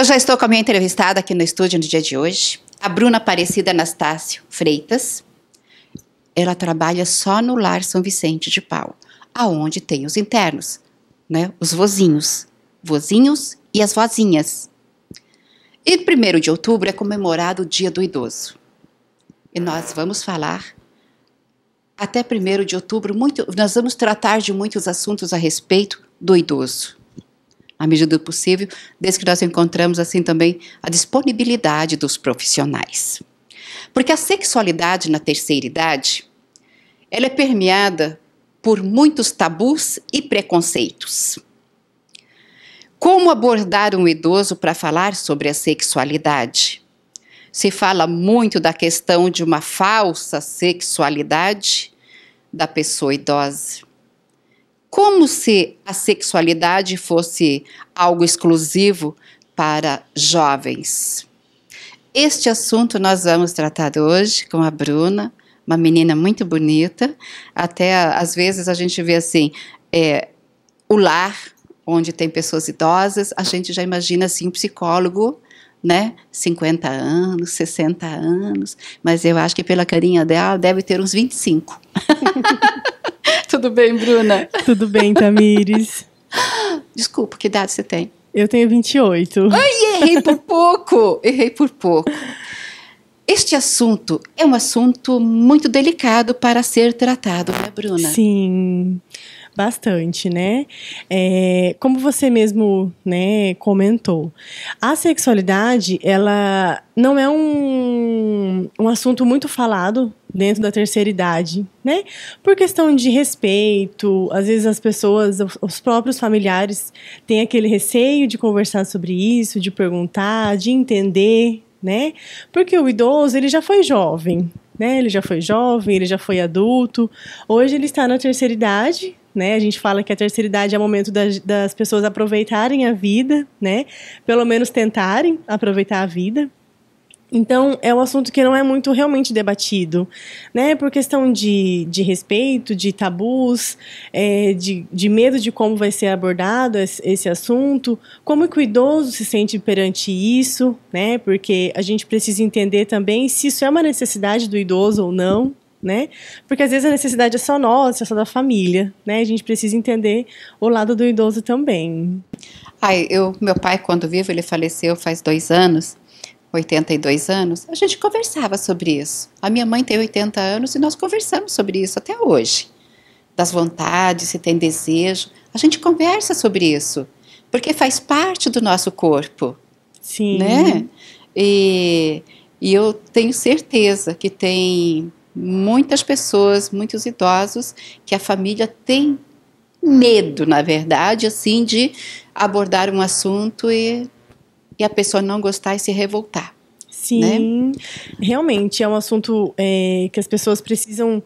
Eu já estou com a minha entrevistada aqui no estúdio no dia de hoje, a Bruna Aparecida Anastácio Freitas. Ela trabalha só no Lar São Vicente de Pau, aonde tem os internos, né? Os vozinhos, vozinhos e as vozinhas. E 1 de outubro é comemorado o Dia do Idoso. E nós vamos falar até 1 de outubro, muito, nós vamos tratar de muitos assuntos a respeito do idoso à medida do possível, desde que nós encontramos assim também a disponibilidade dos profissionais. Porque a sexualidade na terceira idade, ela é permeada por muitos tabus e preconceitos. Como abordar um idoso para falar sobre a sexualidade? Se fala muito da questão de uma falsa sexualidade da pessoa idosa como se a sexualidade fosse algo exclusivo para jovens. Este assunto nós vamos tratar hoje com a Bruna, uma menina muito bonita. Até às vezes a gente vê assim, é, o lar onde tem pessoas idosas, a gente já imagina assim um psicólogo né? 50 anos, 60 anos, mas eu acho que pela carinha dela deve ter uns 25. Tudo bem, Bruna? Tudo bem, Tamires. Desculpa, que idade você tem? Eu tenho 28. Ai, errei por pouco! Errei por pouco. Este assunto é um assunto muito delicado para ser tratado, né, Bruna? Sim. Sim bastante, né? É, como você mesmo, né, comentou, a sexualidade, ela não é um, um assunto muito falado dentro da terceira idade, né? Por questão de respeito, às vezes as pessoas, os próprios familiares têm aquele receio de conversar sobre isso, de perguntar, de entender, né? Porque o idoso, ele já foi jovem, né? Ele já foi jovem, ele já foi adulto. Hoje ele está na terceira idade, né? A gente fala que a terceira idade é o momento das, das pessoas aproveitarem a vida, né? Pelo menos tentarem aproveitar a vida. Então, é um assunto que não é muito realmente debatido, né? Por questão de, de respeito, de tabus, é, de, de medo de como vai ser abordado esse, esse assunto, como que o idoso se sente perante isso, né? Porque a gente precisa entender também se isso é uma necessidade do idoso ou não, né? Porque às vezes a necessidade é só nossa, é só da família, né? A gente precisa entender o lado do idoso também. Ai, eu, meu pai, quando vivo, ele faleceu faz dois anos, 82 anos, a gente conversava sobre isso. A minha mãe tem 80 anos e nós conversamos sobre isso até hoje. Das vontades, se tem desejo, a gente conversa sobre isso, porque faz parte do nosso corpo. Sim. Né? E, e eu tenho certeza que tem muitas pessoas, muitos idosos, que a família tem medo, na verdade, assim, de abordar um assunto e, e a pessoa não gostar e se revoltar. Né? Sim, né? realmente é um assunto é, que as pessoas precisam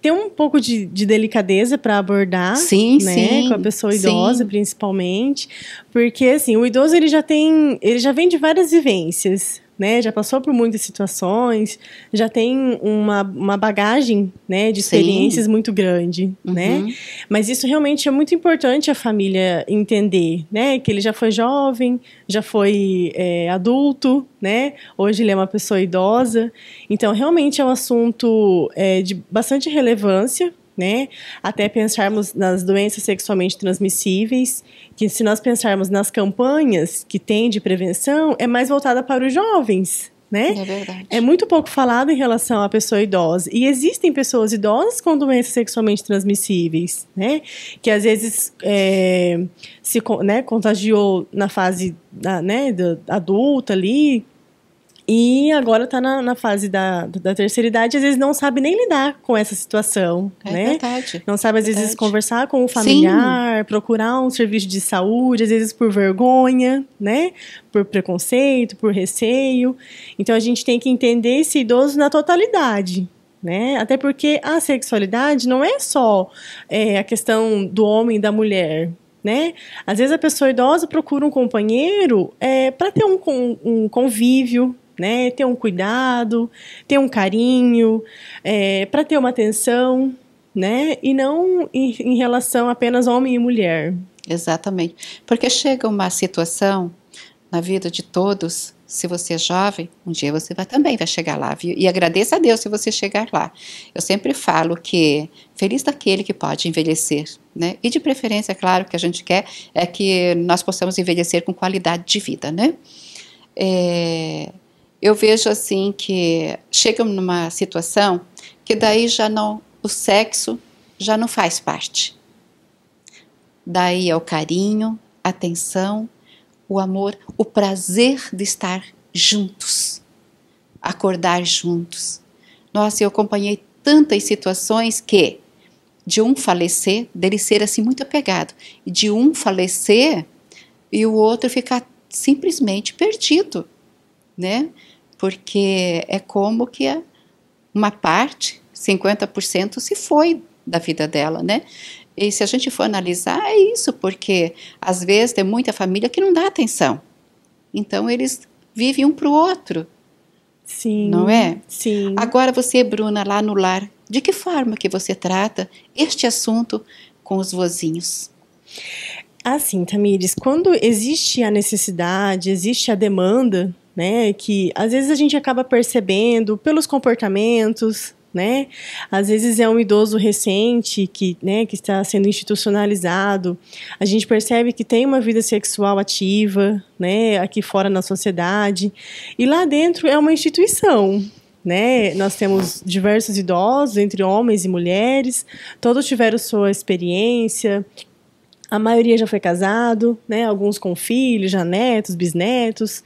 ter um pouco de, de delicadeza para abordar, sim, né, sim, com a pessoa idosa sim. principalmente, porque assim o idoso ele já tem, ele já vem de várias vivências, né? Já passou por muitas situações, já tem uma, uma bagagem, né? De experiências Sim. muito grande, né? uhum. né? Mas isso realmente é muito importante a família entender, né? Que ele já foi jovem, já foi é, adulto, né? Hoje ele é uma pessoa idosa. Então, realmente é um assunto é, de bastante relevância, né? Até pensarmos nas doenças sexualmente transmissíveis, que se nós pensarmos nas campanhas que tem de prevenção, é mais voltada para os jovens, né? É verdade. É muito pouco falado em relação à pessoa idosa. E existem pessoas idosas com doenças sexualmente transmissíveis, né? Que às vezes é, se né, contagiou na fase da, né, da adulta ali, e agora tá na, na, fase da, da terceira idade, às vezes não sabe nem lidar com essa situação, é né? Verdade, não sabe, às verdade. vezes, conversar com o familiar, Sim. procurar um serviço de saúde, às vezes por vergonha, né? Por preconceito, por receio. Então a gente tem que entender esse idoso na totalidade, né? Até porque a sexualidade não é só é, a questão do homem e da mulher, né? Às vezes a pessoa idosa procura um companheiro é, para ter um, um, um convívio, né? Ter um cuidado, ter um carinho, é, para ter uma atenção, né? E não em, em relação apenas homem e mulher. Exatamente. Porque chega uma situação na vida de todos se você é jovem, um dia você vai, também vai chegar lá, viu? E agradeça a Deus se você chegar lá. Eu sempre falo que feliz daquele que pode envelhecer, né? E de preferência, claro, o que a gente quer é que nós possamos envelhecer com qualidade de vida, né? É, eu vejo assim que chegam numa situação que daí já não o sexo já não faz parte. Daí é o carinho, a atenção, o amor, o prazer de estar juntos, acordar juntos. Nossa, eu acompanhei tantas situações que de um falecer, dele ser assim muito apegado, de um falecer e o outro ficar simplesmente perdido né? Porque é como que uma parte, 50%, se foi da vida dela, né? E se a gente for analisar, é isso, porque às vezes tem muita família que não dá atenção. Então eles vivem um para o outro. Sim. Não é? Sim. Agora você, Bruna, lá no lar, de que forma que você trata este assunto com os vozinhos? Assim, Tamires, quando existe a necessidade, existe a demanda, né? Que às vezes a gente acaba percebendo pelos comportamentos, né? Às vezes é um idoso recente que, né, que está sendo institucionalizado. A gente percebe que tem uma vida sexual ativa, né, aqui fora na sociedade. E lá dentro é uma instituição, né? Nós temos diversos idosos, entre homens e mulheres, todos tiveram sua experiência, a maioria já foi casado, né? Alguns com filhos, já netos, bisnetos.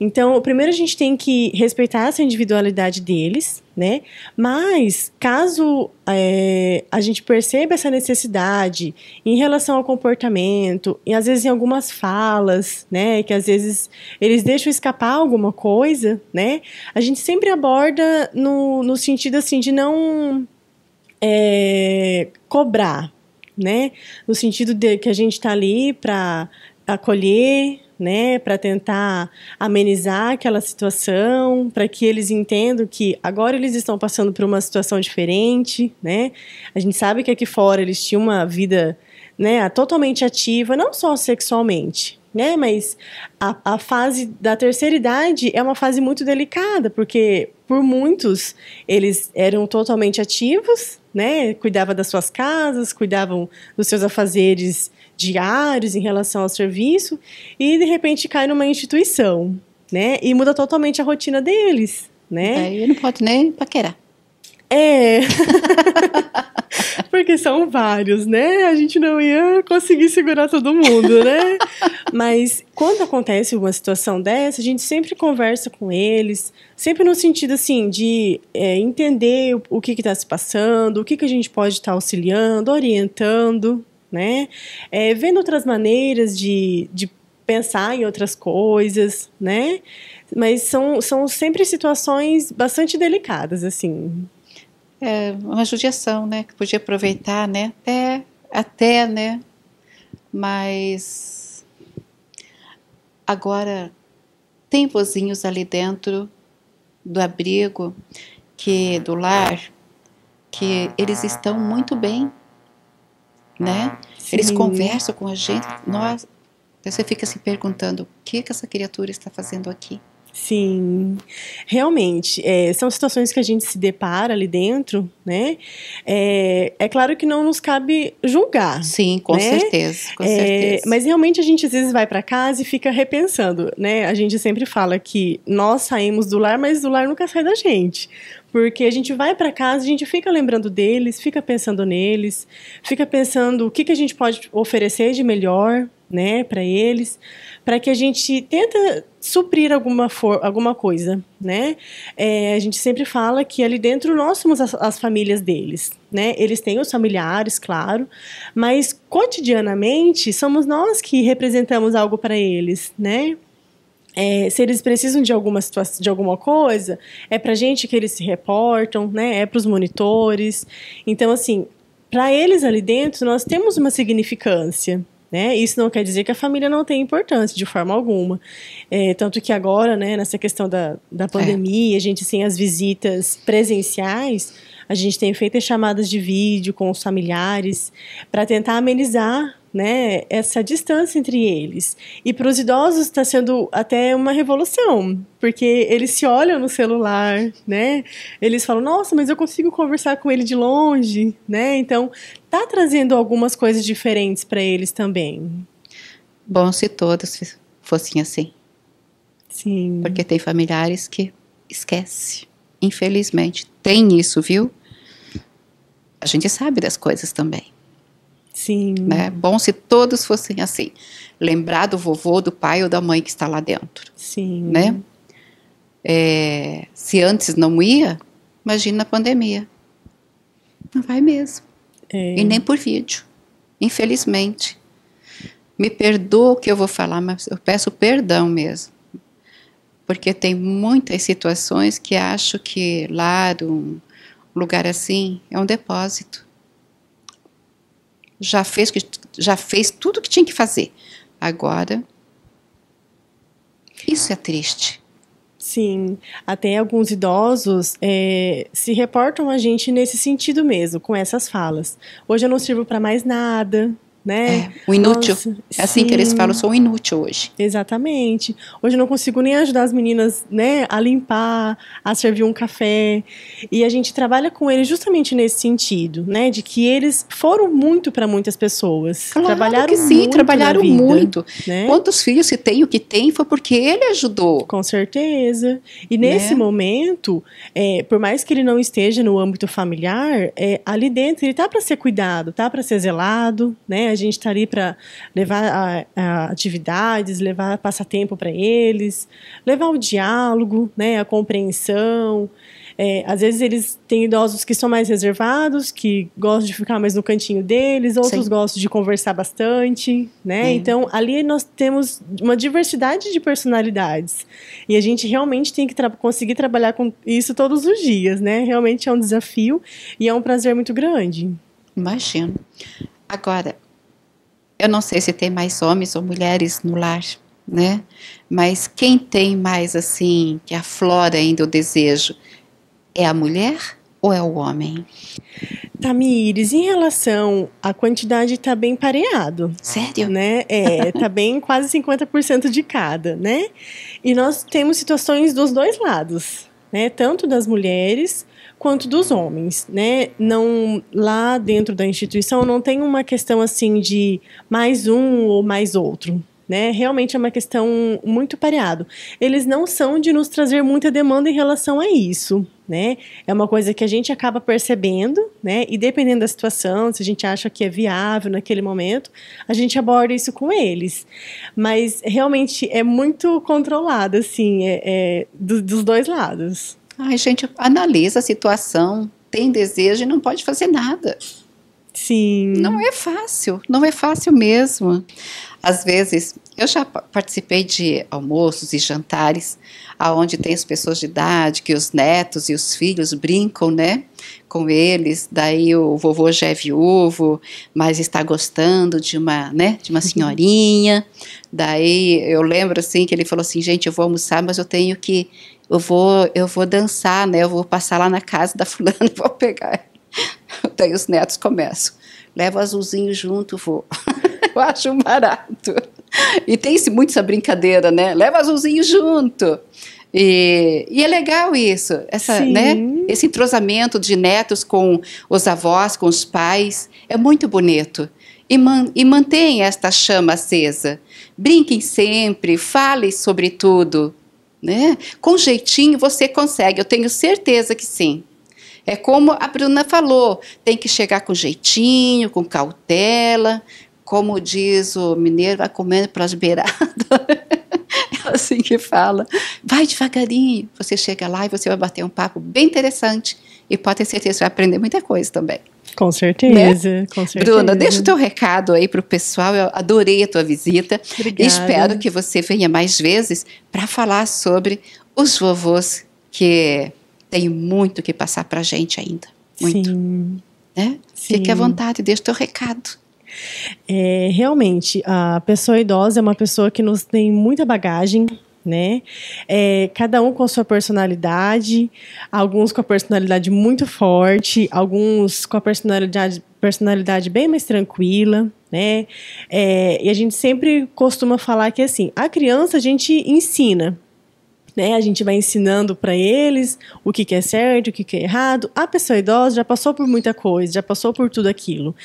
Então, primeiro a gente tem que respeitar essa individualidade deles, né? Mas, caso é, a gente perceba essa necessidade em relação ao comportamento, e às vezes em algumas falas, né? Que às vezes eles deixam escapar alguma coisa, né? A gente sempre aborda no, no sentido, assim, de não... É, cobrar, né? No sentido de que a gente está ali para acolher, né, para tentar amenizar aquela situação, para que eles entendam que agora eles estão passando por uma situação diferente, né? A gente sabe que aqui fora eles tinham uma vida, né, totalmente ativa, não só sexualmente, né, mas a, a fase da terceira idade é uma fase muito delicada, porque por muitos eles eram totalmente ativos, né, cuidava das suas casas, cuidavam dos seus afazeres diários em relação ao serviço e de repente cai numa instituição, né? E muda totalmente a rotina deles, né? Aí é, não pode nem paquerar. É. porque são vários, né? A gente não ia conseguir segurar todo mundo, né? Mas quando acontece uma situação dessa, a gente sempre conversa com eles, sempre no sentido assim de é, entender o, o que está se passando, o que, que a gente pode estar tá auxiliando, orientando, né? É, vendo outras maneiras de, de pensar em outras coisas, né? Mas são, são sempre situações bastante delicadas, assim é, uma judiação, né? Que podia aproveitar, né? Até, até, né? Mas agora tem vozinhos ali dentro do abrigo, que do lar, que eles estão muito bem, né? Ah, sim. Eles conversam com a gente, nós, você fica se perguntando o que que essa criatura está fazendo aqui. Sim, realmente, é, são situações que a gente se depara ali dentro, né? É, é claro que não nos cabe julgar. Sim, com né? certeza, com é, certeza. Mas realmente a gente às vezes vai para casa e fica repensando, né? A gente sempre fala que nós saímos do lar, mas o lar nunca sai da gente. Porque a gente vai para casa, a gente fica lembrando deles, fica pensando neles, fica pensando o que, que a gente pode oferecer de melhor, né, para eles para que a gente tenta suprir alguma, for, alguma coisa, né? É, a gente sempre fala que ali dentro nós somos as, as, famílias deles, né? Eles têm os familiares, claro, mas cotidianamente somos nós que representamos algo para eles, né? É, se eles precisam de alguma situação, de alguma coisa, é para gente que eles se reportam, né? É para os monitores. Então, assim, para eles ali dentro nós temos uma significância, né? Isso não quer dizer que a família não tem importância de forma alguma. É, tanto que agora, né, nessa questão da, da é. pandemia, é. a gente tem as visitas presenciais, a gente tem feito chamadas de vídeo com os familiares para tentar amenizar né, essa distância entre eles. E para os idosos está sendo até uma revolução, porque eles se olham no celular, né? Eles falam: "Nossa, mas eu consigo conversar com ele de longe", né? Então, tá trazendo algumas coisas diferentes para eles também. Bom se todos fossem assim. Sim. Porque tem familiares que esquece. Infelizmente, tem isso, viu? A gente sabe das coisas também. Sim. Né? Bom se todos fossem assim. Lembrar do vovô, do pai ou da mãe que está lá dentro. Sim. Né? É, se antes não ia, imagina a pandemia. Não vai mesmo. É. E nem por vídeo, infelizmente. Me perdoa o que eu vou falar, mas eu peço perdão mesmo. Porque tem muitas situações que acho que lá, um lugar assim, é um depósito. Já fez, já fez tudo o que tinha que fazer. Agora, isso é triste. Sim, até alguns idosos é, se reportam a gente nesse sentido mesmo, com essas falas. Hoje eu não sirvo para mais nada, né? É, o inútil. Nossa, é assim sim. que eles falam, sou inútil hoje. Exatamente. Hoje eu não consigo nem ajudar as meninas, né, a limpar, a servir um café. E a gente trabalha com eles justamente nesse sentido, né, de que eles foram muito para muitas pessoas. Claro trabalharam que sim, muito trabalharam vida, muito. Né? Quantos filhos se tem, o que tem, foi porque ele ajudou. Com certeza. E nesse né? momento, é, por mais que ele não esteja no âmbito familiar, é, ali dentro ele tá para ser cuidado, tá para ser zelado, né? gente está ali para levar a, a atividades, levar passatempo para eles, levar o diálogo, né, a compreensão. É, às vezes eles têm idosos que são mais reservados, que gostam de ficar mais no cantinho deles, outros Sim. gostam de conversar bastante, né? Então, ali nós temos uma diversidade de personalidades. E a gente realmente tem que tra conseguir trabalhar com isso todos os dias, né? Realmente é um desafio e é um prazer muito grande. Imagino. Agora, eu não sei se tem mais homens ou mulheres no lar, né? Mas quem tem mais assim, que aflora ainda o desejo, é a mulher ou é o homem? Tamires, em relação à quantidade, está bem pareado. Sério? Né? É, tá bem quase 50% de cada, né? E nós temos situações dos dois lados, né? Tanto das mulheres quanto dos homens, né? Não lá dentro da instituição não tem uma questão assim de mais um ou mais outro. Né? Realmente é uma questão muito pareado. Eles não são de nos trazer muita demanda em relação a isso, né? É uma coisa que a gente acaba percebendo, né? E dependendo da situação, se a gente acha que é viável naquele momento, a gente aborda isso com eles. Mas realmente é muito controlado, assim, é, é dos dois lados. Ai, gente analisa a situação, tem desejo e não pode fazer nada. Sim. Não é fácil, não é fácil mesmo. Às vezes, eu já participei de almoços e jantares aonde tem as pessoas de idade, que os netos e os filhos brincam, né, com eles. Daí o vovô já é viúvo, mas está gostando de uma, né, de uma senhorinha. Daí eu lembro assim que ele falou assim, gente, eu vou almoçar, mas eu tenho que eu vou, eu vou dançar, né? Eu vou passar lá na casa da fulana, vou pegar Daí os netos começam. Leva o azulzinho junto, vou. Eu acho barato. E tem muito essa brincadeira, né? Leva o azulzinho junto. E, e, é legal isso, essa, né, esse entrosamento de netos com os avós, com os pais, é muito bonito. E, man, e mantém esta chama acesa. Brinquem sempre, falem sobre tudo. Né? Com jeitinho você consegue, eu tenho certeza que sim. É como a Bruna falou, tem que chegar com jeitinho, com cautela, como diz o mineiro, vai comendo as beiradas. é assim que fala. Vai devagarinho. Você chega lá e você vai bater um papo bem interessante. E pode ter certeza que vai aprender muita coisa também. Com né? certeza, né? com certeza. Bruna, deixa o teu recado aí para o pessoal. Eu adorei a tua visita. Obrigada. Espero que você venha mais vezes para falar sobre os vovôs que tem muito que passar para a gente ainda. Muito. Sim. Né? Sim. Fique à vontade, deixa o teu recado. É, realmente, a pessoa idosa é uma pessoa que nos tem muita bagagem, né? É, cada um com a sua personalidade, alguns com a personalidade muito forte, alguns com a personalidade, personalidade bem mais tranquila, né? É, e a gente sempre costuma falar que assim, a criança a gente ensina, né? A gente vai ensinando para eles o que, que é certo, o que, que é errado. A pessoa idosa já passou por muita coisa, já passou por tudo aquilo.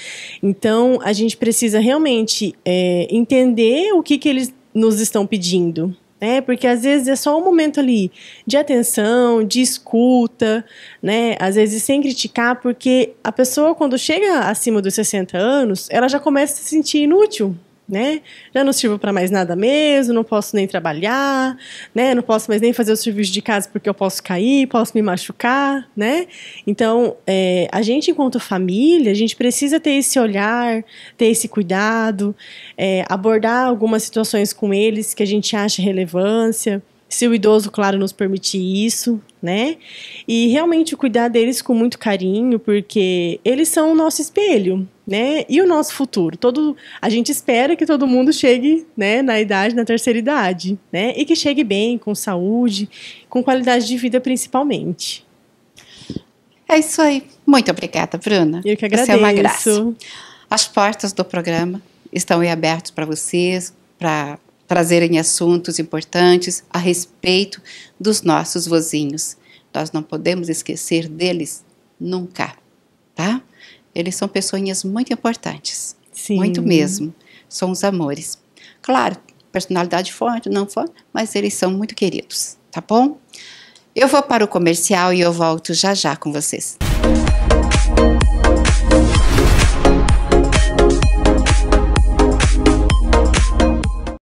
Então, a gente precisa realmente é, entender o que, que eles nos estão pedindo. Né? Porque às vezes é só um momento ali de atenção, de escuta, né? Às vezes sem criticar, porque a pessoa quando chega acima dos 60 anos, ela já começa a se sentir inútil, né? Já não sirvo para mais nada mesmo, não posso nem trabalhar, né? Não posso mais nem fazer o serviço de casa porque eu posso cair, posso me machucar, né? Então, é, a gente, enquanto família, a gente precisa ter esse olhar, ter esse cuidado, é, abordar algumas situações com eles que a gente acha relevância se o idoso, claro, nos permitir isso, né? E realmente cuidar deles com muito carinho, porque eles são o nosso espelho, né? E o nosso futuro. Todo a gente espera que todo mundo chegue, né, na idade, na terceira idade, né? E que chegue bem, com saúde, com qualidade de vida principalmente. É isso aí. Muito obrigada, Bruna. Eu que agradeço. Você é uma graça. As portas do programa estão aí abertas para vocês, para trazerem assuntos importantes a respeito dos nossos vozinhos. Nós não podemos esquecer deles nunca, tá? Eles são pessoas muito importantes. Sim. Muito mesmo. São os amores. Claro, personalidade forte, não forte, mas eles são muito queridos, tá bom? Eu vou para o comercial e eu volto já já com vocês.